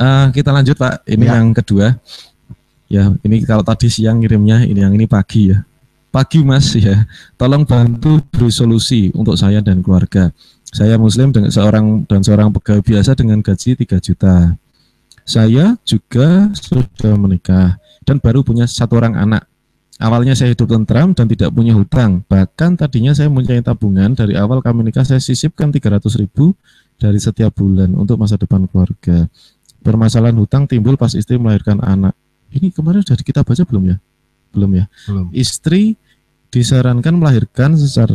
Uh, kita lanjut Pak, ini ya. yang kedua. Ya, ini kalau tadi siang ngirimnya, ini yang ini pagi ya. Pagi Mas ya, tolong bantu beri solusi untuk saya dan keluarga. Saya muslim dengan seorang dan seorang pegawai biasa dengan gaji 3 juta. Saya juga sudah menikah dan baru punya satu orang anak. Awalnya saya hidup tentram dan tidak punya hutang. Bahkan tadinya saya mempunyai tabungan dari awal kami nikah saya sisipkan 300 ribu dari setiap bulan untuk masa depan keluarga. Permasalahan hutang timbul pas istri melahirkan anak. Ini kemarin sudah kita baca belum ya? Belum ya? Belum. Istri disarankan melahirkan secara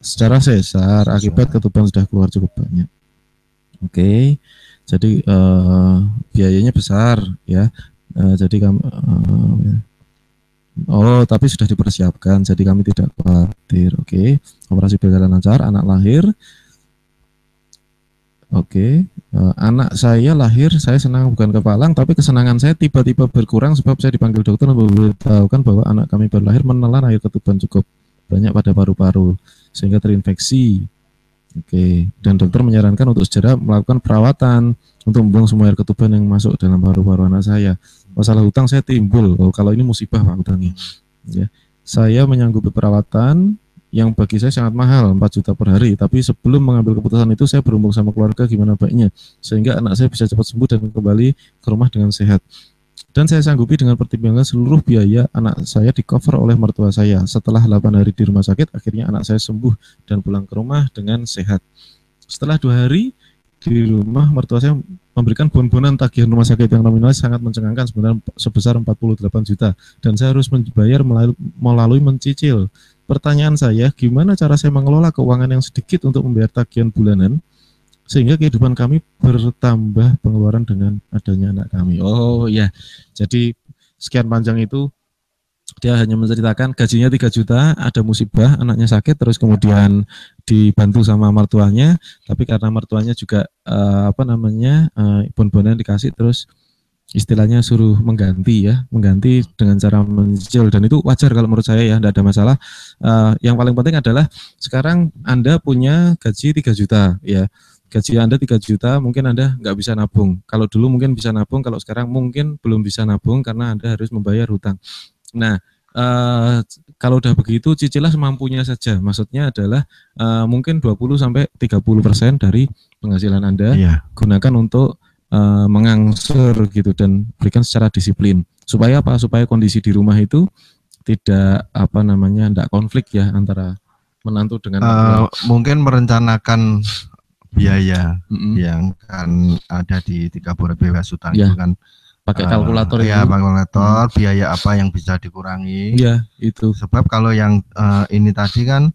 secara sesar akibat ketuban sudah keluar cukup banyak. Oke. Okay. Jadi uh, biayanya besar ya. Uh, jadi kami uh, eh, Oh, tapi sudah dipersiapkan, jadi kami tidak khawatir. Oke, okay. operasi berjalan lancar, anak lahir. Oke, Eh, anak saya lahir saya senang bukan kepalang tapi kesenangan saya tiba-tiba berkurang sebab saya dipanggil dokter memberitahukan bahwa anak kami baru lahir menelan air ketuban cukup banyak pada paru-paru sehingga terinfeksi oke dan dokter menyarankan untuk segera melakukan perawatan untuk membuang semua air ketuban yang masuk dalam paru-paru anak saya masalah hutang saya timbul oh, kalau ini musibah pak hutangnya ya saya menyanggupi perawatan yang bagi saya sangat mahal 4 juta per hari tapi sebelum mengambil keputusan itu saya berumur sama keluarga gimana baiknya sehingga anak saya bisa cepat sembuh dan kembali ke rumah dengan sehat dan saya sanggupi dengan pertimbangan seluruh biaya anak saya di cover oleh mertua saya setelah 8 hari di rumah sakit akhirnya anak saya sembuh dan pulang ke rumah dengan sehat setelah dua hari di rumah mertua saya memberikan bonbonan tagihan rumah sakit yang nominal sangat mencengangkan sebenarnya sebesar 48 juta dan saya harus membayar melalui mencicil Pertanyaan saya, gimana cara saya mengelola keuangan yang sedikit untuk membayar tagihan bulanan sehingga kehidupan kami bertambah pengeluaran dengan adanya anak kami. Oh ya, jadi sekian panjang itu dia hanya menceritakan gajinya 3 juta, ada musibah, anaknya sakit, terus kemudian dibantu sama mertuanya, tapi karena mertuanya juga uh, apa namanya uh, eh, bon-bonan dikasih, terus istilahnya suruh mengganti ya, mengganti dengan cara menjual dan itu wajar kalau menurut saya ya, tidak ada masalah. Uh, yang paling penting adalah sekarang Anda punya gaji 3 juta ya. Gaji Anda 3 juta, mungkin Anda nggak bisa nabung. Kalau dulu mungkin bisa nabung, kalau sekarang mungkin belum bisa nabung karena Anda harus membayar hutang. Nah, Uh, kalau udah begitu cicilah semampunya saja. Maksudnya adalah uh, mungkin 20 sampai 30% dari penghasilan Anda yeah. gunakan untuk Eh, mengangsur gitu dan berikan secara disiplin supaya apa supaya kondisi di rumah itu tidak apa namanya tidak konflik ya antara menantu dengan uh, mungkin merencanakan biaya mm -hmm. yang kan ada di tiga bulan ribu hutan yeah. itu kan pakai eh, kalkulator uh, ya kalkulator hmm. biaya apa yang bisa dikurangi ya itu sebab kalau yang uh, ini tadi kan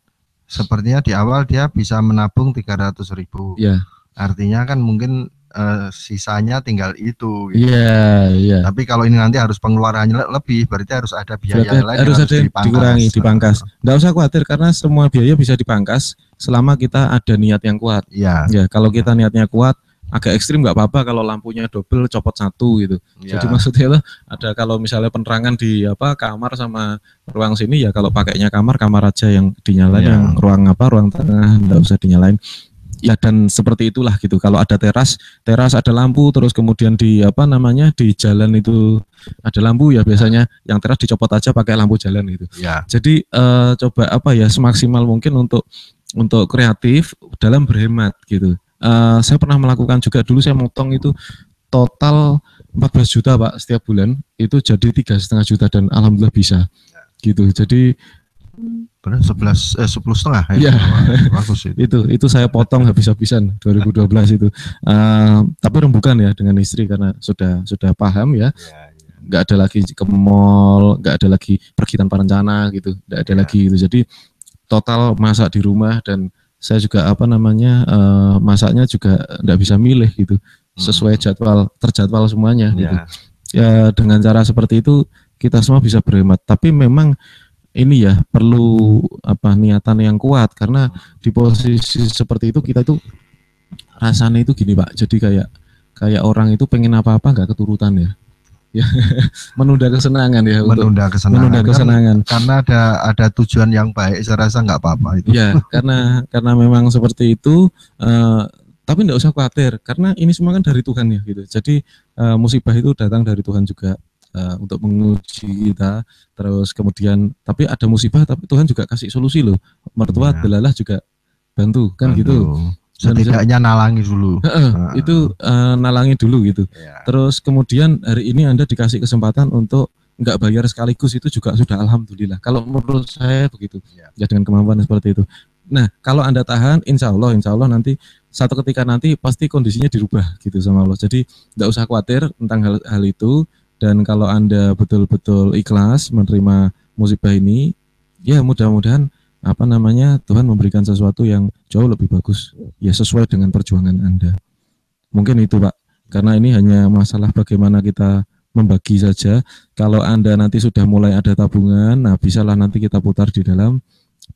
sepertinya di awal dia bisa menabung tiga ratus ribu ya artinya kan mungkin uh, sisanya tinggal itu. Gitu. Iya, yeah, iya. Yeah. Tapi kalau ini nanti harus pengeluarannya lebih, berarti harus ada biaya berarti lain harus, harus ada dipangkas. dikurangi, dipangkas. Enggak usah khawatir karena semua biaya bisa dipangkas selama kita ada niat yang kuat. Iya. Yeah. Ya, kalau kita niatnya kuat, agak ekstrim nggak apa-apa kalau lampunya double copot satu gitu. Ya. Jadi maksudnya itu ada kalau misalnya penerangan di apa kamar sama ruang sini ya kalau pakainya kamar kamar aja yang dinyalain ya. yang ruang apa ruang tengah nggak usah dinyalain ya dan seperti itulah gitu kalau ada teras teras ada lampu terus kemudian di apa namanya di jalan itu ada lampu ya biasanya yang teras dicopot aja pakai lampu jalan gitu ya. jadi eh, coba apa ya semaksimal mungkin untuk untuk kreatif dalam berhemat gitu eh, saya pernah melakukan juga dulu saya motong itu total 14 juta pak setiap bulan itu jadi tiga setengah juta dan alhamdulillah bisa ya. gitu jadi Benar sebelas eh sepuluh setengah ya. itu. Iya. itu itu saya potong habis-habisan 2012 itu. Uh, tapi rembukan ya dengan istri karena sudah sudah paham ya. Enggak iya, iya. ya, ya. ada lagi ke mall, enggak ada lagi pergi tanpa rencana gitu, Enggak ada ya. lagi itu. Jadi total masak di rumah dan saya juga apa namanya uh, masaknya juga enggak bisa milih gitu hmm. sesuai jadwal terjadwal semuanya yeah. gitu ya dengan cara seperti itu kita semua bisa berhemat tapi memang ini ya perlu apa niatan yang kuat karena di posisi seperti itu kita itu rasanya itu gini pak jadi kayak kayak orang itu pengen apa-apa nggak keturutan ya, ya menunda kesenangan ya menunda kesenangan menunda kesenangan kan, karena ada ada tujuan yang baik saya rasa nggak apa-apa itu ya karena karena memang seperti itu uh, tapi tidak usah khawatir karena ini semua kan dari Tuhan ya gitu jadi uh, musibah itu datang dari Tuhan juga Eh, untuk menguji kita terus kemudian tapi ada musibah tapi Tuhan juga kasih solusi loh mertua ya. delalah juga bantu kan bantu. gitu setidaknya nalangi dulu uh, uh, itu uh, nalangi dulu gitu ya. terus kemudian hari ini anda dikasih kesempatan untuk nggak bayar sekaligus itu juga sudah alhamdulillah kalau menurut saya begitu ya, ya dengan kemampuan seperti itu nah kalau anda tahan insya Allah insya Allah nanti satu ketika nanti pasti kondisinya dirubah gitu sama Allah jadi nggak usah khawatir tentang hal, hal itu dan kalau Anda betul-betul ikhlas menerima musibah ini, ya mudah-mudahan apa namanya Tuhan memberikan sesuatu yang jauh lebih bagus ya sesuai dengan perjuangan Anda. Mungkin itu Pak, karena ini hanya masalah bagaimana kita membagi saja. Kalau Anda nanti sudah mulai ada tabungan, nah bisalah nanti kita putar di dalam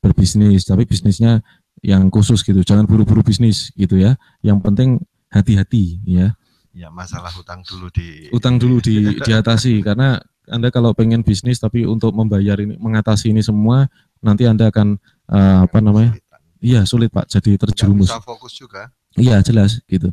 berbisnis, tapi bisnisnya yang khusus gitu. Jangan buru-buru bisnis gitu ya. Yang penting hati-hati ya ya masalah hutang dulu di hutang dulu di diatasi karena Anda kalau pengen bisnis tapi untuk membayar ini mengatasi ini semua nanti Anda akan uh, apa namanya? Iya, sulit Pak jadi terjerumus. fokus juga. Iya, jelas gitu.